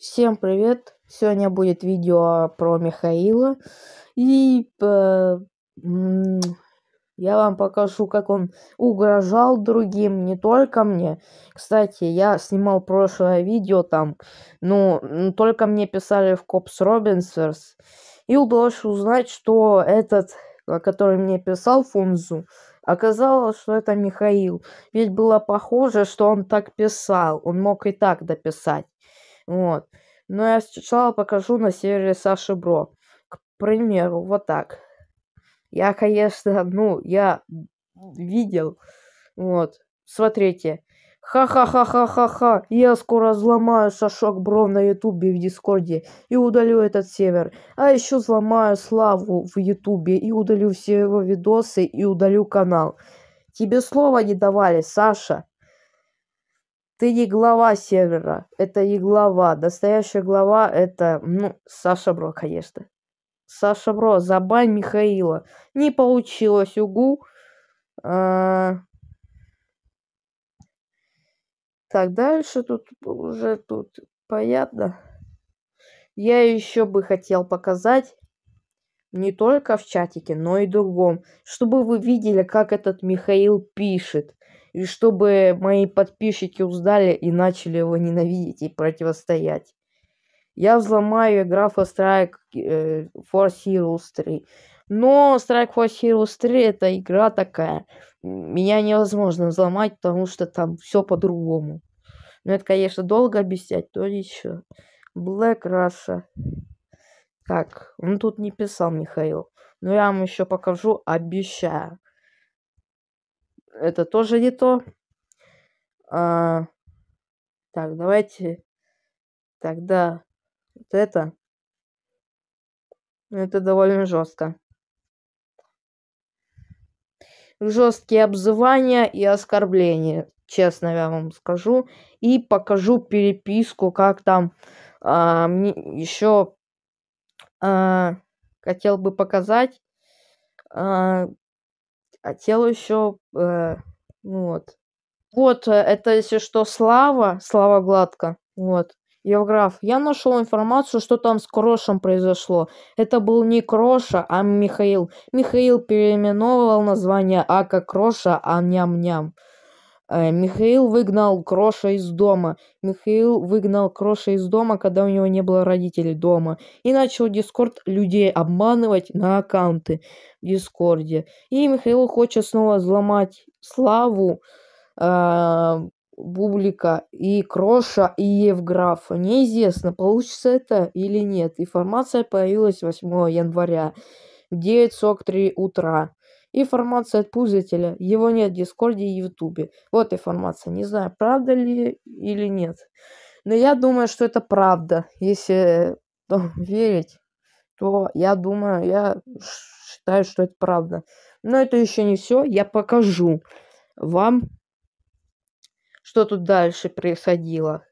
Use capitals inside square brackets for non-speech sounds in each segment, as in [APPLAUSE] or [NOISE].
Всем привет! Сегодня будет видео про Михаила. И э, я вам покажу, как он угрожал другим, не только мне. Кстати, я снимал прошлое видео там, ну, только мне писали в Копс Робинсерс. И удалось узнать, что этот, э, который мне писал, Фунзу, Оказалось, что это Михаил. Ведь было похоже, что он так писал. Он мог и так дописать вот но я сначала покажу на севере саши бро к примеру вот так я конечно [LAUGHS] ну я видел вот смотрите Ха-ха-ха-ха-ха-ха, я скоро взломаю Сашок Бро на Ютубе в Дискорде и удалю этот север. А еще взломаю Славу в Ютубе и удалю все его видосы и удалю канал. Тебе слова не давали, Саша. Ты не глава Севера, это не глава. Настоящая глава это, ну, Саша Бро, конечно. Саша Бро, забань Михаила. Не получилось, угу. А... Так, дальше тут уже тут понятно. Я еще бы хотел показать не только в чатике, но и другом, чтобы вы видели, как этот Михаил пишет и чтобы мои подписчики узнали и начали его ненавидеть и противостоять. Я взломаю графа Strike э, Force Heroes 3. Но Strike Force Heroes 3 это игра такая. Меня невозможно взломать, потому что там все по-другому. Но это, конечно, долго объяснять, то еще. Black Russia. Так, он ну тут не писал, Михаил. Но я вам еще покажу, обещаю это тоже не то. А, так, давайте тогда вот это. Это довольно жестко. Жесткие обзывания и оскорбления, честно я вам скажу. И покажу переписку, как там а, мне еще а, хотел бы показать. А, а тело еще, э, ну вот. Вот, э, это если что, Слава, Слава Гладко, вот. Евграф, я нашел информацию, что там с Крошем произошло. Это был не Кроша, а Михаил. Михаил переименовал название Ака Кроша, а ням-ням. Э, Михаил выгнал Кроша из дома. Михаил выгнал Кроша из дома, когда у него не было родителей дома. И начал Дискорд людей обманывать на аккаунты в Дискорде. И Михаил хочет снова взломать славу э, Бублика и Кроша и Евграфа. Неизвестно, получится это или нет. Информация появилась 8 января в 9.43 утра. Информация от пользователя. Его нет в Дискорде и Ютубе. Вот информация. Не знаю, правда ли или нет. Но я думаю, что это правда. Если ну, [LAUGHS] верить, то я думаю, я считаю, что это правда. Но это еще не все. Я покажу вам, что тут дальше происходило.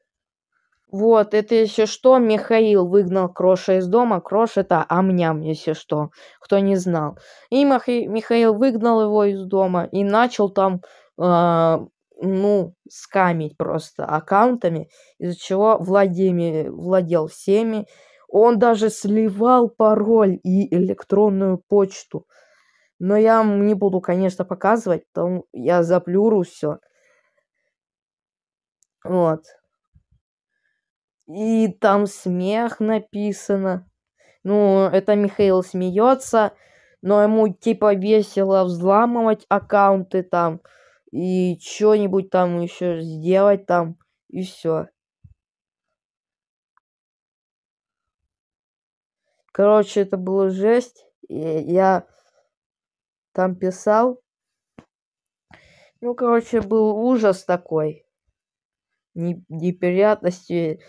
Вот, это если что, Михаил выгнал Кроша из дома. Крош это амням, если что, кто не знал. И Махи- Михаил выгнал его из дома и начал там, э, ну, скамить просто аккаунтами, из-за чего Владимир владел всеми. Он даже сливал пароль и электронную почту. Но я не буду, конечно, показывать, там я заплюру все. Вот и там смех написано. Ну, это Михаил смеется, но ему типа весело взламывать аккаунты там и что-нибудь там еще сделать там и все. Короче, это было жесть. И я там писал. Ну, короче, был ужас такой. Неприятности.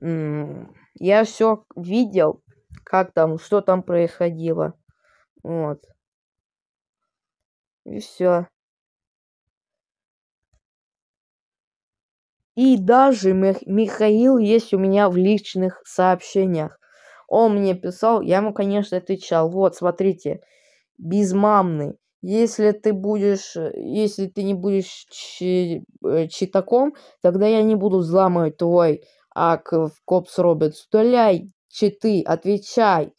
Я все видел, как там, что там происходило. Вот. И все. И даже Михаил есть у меня в личных сообщениях. Он мне писал, я ему, конечно, отвечал. Вот, смотрите, безмамный. Если ты будешь, э, если ты не будешь э, читаком, тогда я не буду взламывать твой а Копс Робин. «Удаляй читы, отвечай!»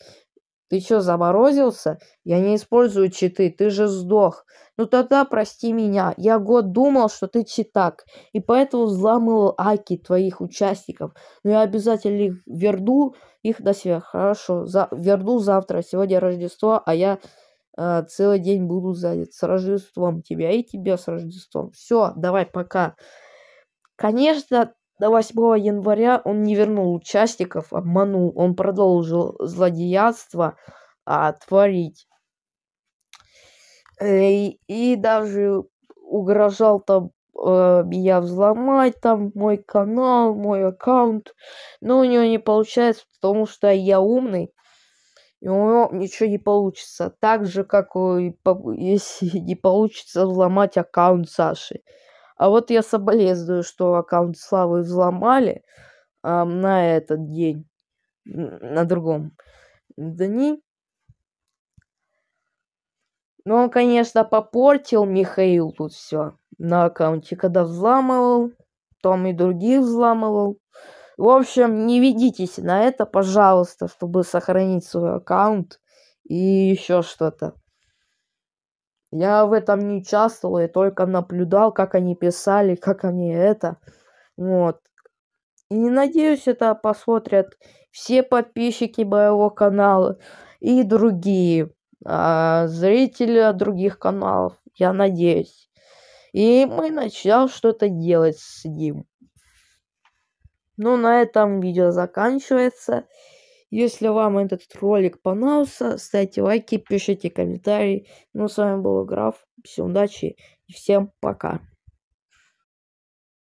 «Ты что, заморозился? Я не использую читы, ты же сдох!» «Ну тогда прости меня, я год думал, что ты читак, и поэтому взламывал аки твоих участников, но я обязательно их верну, их до себя. Хорошо, за... верну завтра, сегодня Рождество, а я э, целый день буду занят. С Рождеством тебя и тебя с Рождеством. Все, давай, пока!» Конечно, до 8 января он не вернул участников, обманул. Он продолжил злодеянство а, творить. И, и даже угрожал там э, меня взломать, там мой канал, мой аккаунт. Но у него не получается, потому что я умный. И у него ничего не получится. Так же, как [LAUGHS] если не получится взломать аккаунт Саши. А вот я соболезную, что аккаунт Славы взломали а, на этот день, на другом дни. Но он, конечно, попортил Михаил тут все на аккаунте, когда взламывал, там и других взламывал. В общем, не ведитесь на это, пожалуйста, чтобы сохранить свой аккаунт и еще что-то. Я в этом не участвовал, я только наблюдал, как они писали, как они это. Вот. И надеюсь, это посмотрят все подписчики моего канала и другие а, зрители других каналов. Я надеюсь. И мы начнем что-то делать с ним. Ну, на этом видео заканчивается. Если вам этот ролик понравился, ставьте лайки, пишите комментарии. Ну, с вами был Граф. Всем удачи и всем пока.